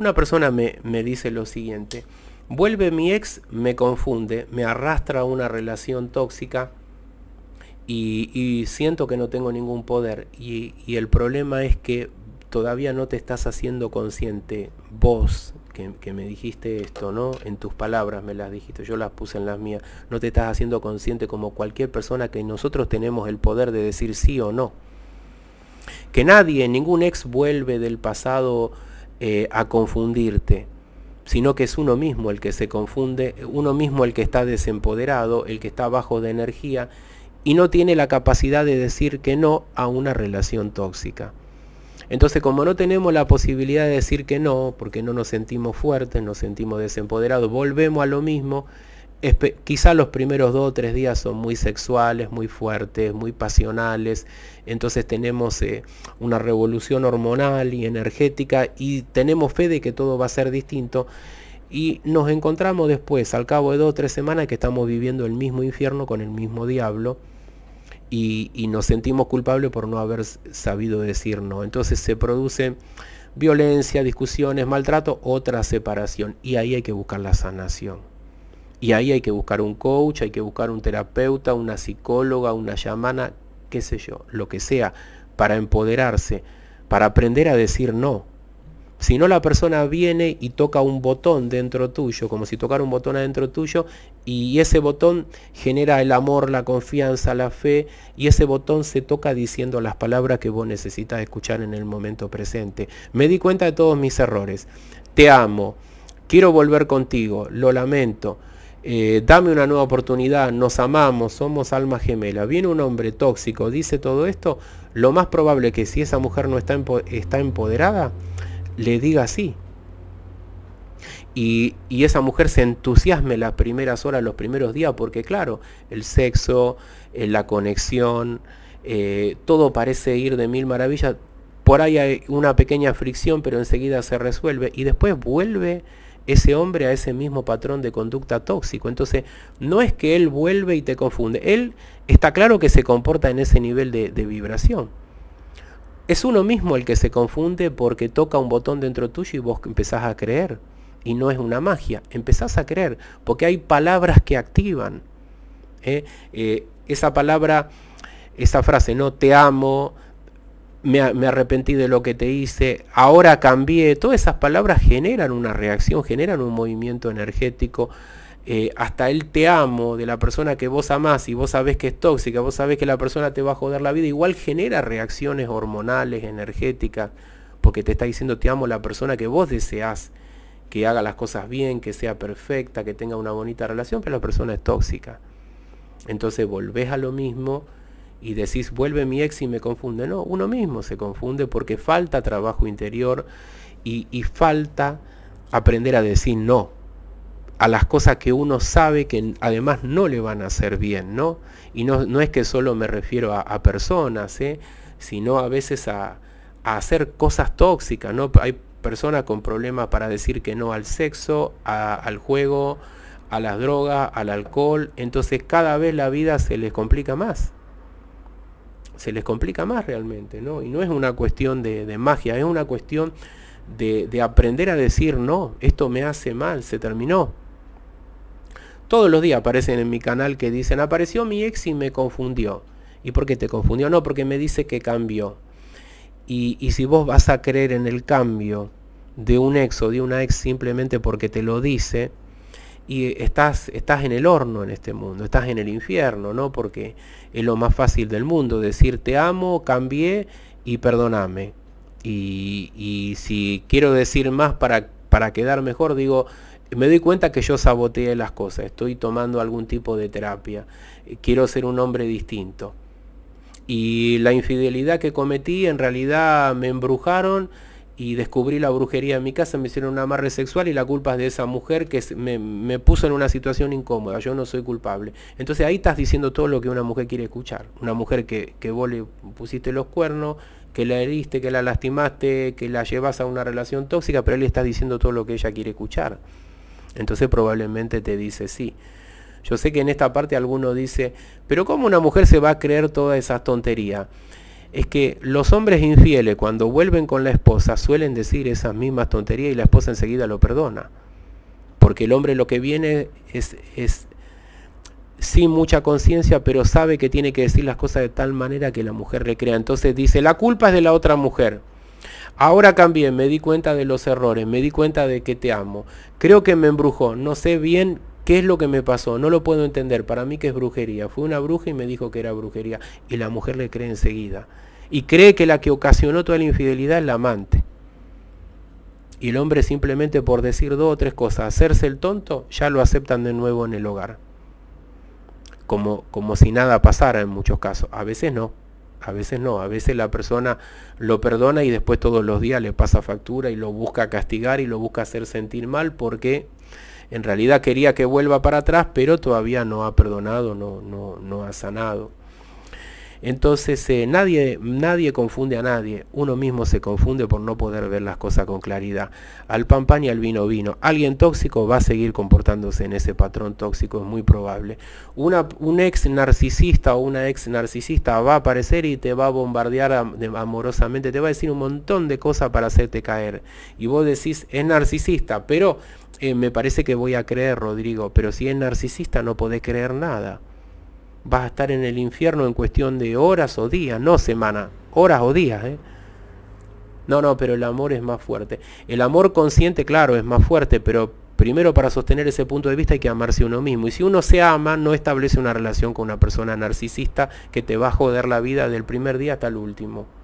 Una persona me, dice lo siguiente. Vuelve mi ex, me confunde, me arrastra a una relación tóxica y, siento que no tengo ningún poder. Y, el problema es que todavía no te estás haciendo consciente vos que, que, me dijiste esto, ¿no? En tus palabras me las dijiste, yo las puse en las mías. No te estás haciendo consciente como cualquier persona que nosotros tenemos el poder de decir sí o no. Que nadie, ningún ex vuelve del pasado eh, a confundirte, sino que es uno mismo el que se confunde, uno mismo el que está desempoderado, el que está bajo de energía y no tiene la capacidad de decir que no a una relación tóxica. Entonces, como no tenemos la posibilidad de decir que no, porque no nos sentimos fuertes, nos sentimos desempoderados, volvemos a lo mismo quizá los primeros dos o tres días son muy sexuales, muy fuertes, muy pasionales, entonces tenemos eh, una revolución hormonal y energética y tenemos fe de que todo va a ser distinto y nos encontramos después, al cabo de dos o tres semanas, que estamos viviendo el mismo infierno con el mismo diablo y nos sentimos culpables por no haber sabido decir no. Entonces se produce violencia, discusiones, maltrato, otra separación y ahí hay que buscar la sanación. Y ahí hay que buscar un coach, hay que buscar un terapeuta, una psicóloga, una llamana, qué sé yo, lo que sea, para empoderarse, para aprender a decir no. Si no, la persona viene y toca un botón dentro tuyo, como si tocara un botón adentro tuyo, y ese botón genera el amor, la confianza, la fe, y ese botón se toca diciendo las palabras que vos necesitas escuchar en el momento presente. Me di cuenta de todos mis errores. Te amo, quiero volver contigo, lo lamento eh, dame una nueva oportunidad, nos amamos, somos alma gemela. Viene un hombre tóxico, dice todo esto, lo más probable es que si esa mujer no está, está empoderada, le diga sí. Y, esa mujer se entusiasme las primeras horas, los primeros días, porque claro, el sexo, eh, la conexión, eh, todo parece ir de mil maravillas. Por ahí hay una pequeña fricción, pero enseguida se resuelve y después vuelve ese hombre a ese mismo patrón de conducta tóxico. Entonces, no es que él vuelve y te confunde. Él está claro que se comporta en ese nivel de, vibración. Es uno mismo el que se confunde porque toca un botón dentro tuyo y vos empezás a creer. Y no es una magia, empezás a creer, porque hay palabras que activan. ¿eh? Eh, esa palabra, esa frase, no te amo, me, arrepentí de lo que te hice, ahora cambié, todas esas palabras generan una reacción, generan un movimiento energético. Eh, hasta el te amo de la persona que vos amás y vos sabés que es tóxica, vos sabés que la persona te va a joder la vida, igual genera reacciones hormonales, energéticas, porque te está diciendo te amo la persona que vos deseás que haga las cosas bien, que sea perfecta, que tenga una bonita relación, pero la persona es tóxica. Entonces volvés a lo mismo y decís vuelve mi ex y me confunde. No, uno mismo se confunde porque falta trabajo interior y, falta aprender a decir no a las cosas que uno sabe que además no le van a hacer bien, ¿no? Y no, no es que solo me refiero a, personas, ¿eh? sino a veces a, a, hacer cosas tóxicas, ¿no? Hay personas con problemas para decir que no al sexo, al juego, a las drogas, al alcohol, entonces cada vez la vida se les complica más se les complica más realmente, ¿no? Y no es una cuestión de, magia, es una cuestión de, aprender a decir, no, esto me hace mal, se terminó. Todos los días aparecen en mi canal que dicen, apareció mi ex y me confundió. ¿Y por qué te confundió? No, porque me dice que cambió. Y, y si vos vas a creer en el cambio de un ex o de una ex simplemente porque te lo dice, y estás, estás en el horno en este mundo, estás en el infierno, ¿no? Porque es lo más fácil del mundo, decir te amo, cambié y perdoname. Y, y si quiero decir más para, para quedar mejor, digo, me doy cuenta que yo saboteé las cosas, estoy tomando algún tipo de terapia, eh, quiero ser un hombre distinto. Y la infidelidad que cometí en realidad me embrujaron y descubrí la brujería en mi casa, me hicieron un amarre sexual y la culpa es de esa mujer que me, puso en una situación incómoda, yo no soy culpable. Entonces ahí estás diciendo todo lo que una mujer quiere escuchar. Una mujer que, que vos le pusiste los cuernos, que la heriste, que la lastimaste, que la llevas a una relación tóxica, pero él está diciendo todo lo que ella quiere escuchar. Entonces probablemente te dice sí. Yo sé que en esta parte alguno dice, pero ¿cómo una mujer se va a creer todas esas tonterías? es que los hombres infieles cuando vuelven con la esposa suelen decir esas mismas tonterías y la esposa enseguida lo perdona. Porque el hombre lo que viene es, es sin mucha conciencia, pero sabe que tiene que decir las cosas de tal manera que la mujer le crea. Entonces dice, la culpa es de la otra mujer. Ahora cambié, me di cuenta de los errores, me di cuenta de que te amo. Creo que me embrujó, no sé bien ¿Qué es lo que me pasó? No lo puedo entender. Para mí que es brujería. Fue una bruja y me dijo que era brujería. Y la mujer le cree enseguida. Y cree que la que ocasionó toda la infidelidad es la amante. Y el hombre simplemente por decir dos o tres cosas, hacerse el tonto, ya lo aceptan de nuevo en el hogar. Como, como si nada pasara en muchos casos. A veces no. A veces no, a veces la persona lo perdona y después todos los días le pasa factura y lo busca castigar y lo busca hacer sentir mal porque en realidad quería que vuelva para atrás, pero todavía no ha perdonado, no, no, no ha sanado. Entonces eh, nadie, confunde a nadie, uno mismo se confunde por no poder ver las cosas con claridad. Al pan pan y al vino vino. Alguien tóxico va a seguir comportándose en ese patrón tóxico, es muy probable. un ex narcisista o una ex narcisista va a aparecer y te va a bombardear amorosamente, te va a decir un montón de cosas para hacerte caer. Y vos decís, es narcisista, pero eh, me parece que voy a creer, Rodrigo, pero si es narcisista no podés creer nada vas a estar en el infierno en cuestión de horas o días, no semana, horas o días. ¿eh? No, no, pero el amor es más fuerte. El amor consciente, claro, es más fuerte, pero primero para sostener ese punto de vista hay que amarse uno mismo. Y si uno se ama, no establece una relación con una persona narcisista que te va a joder la vida del primer día hasta el último.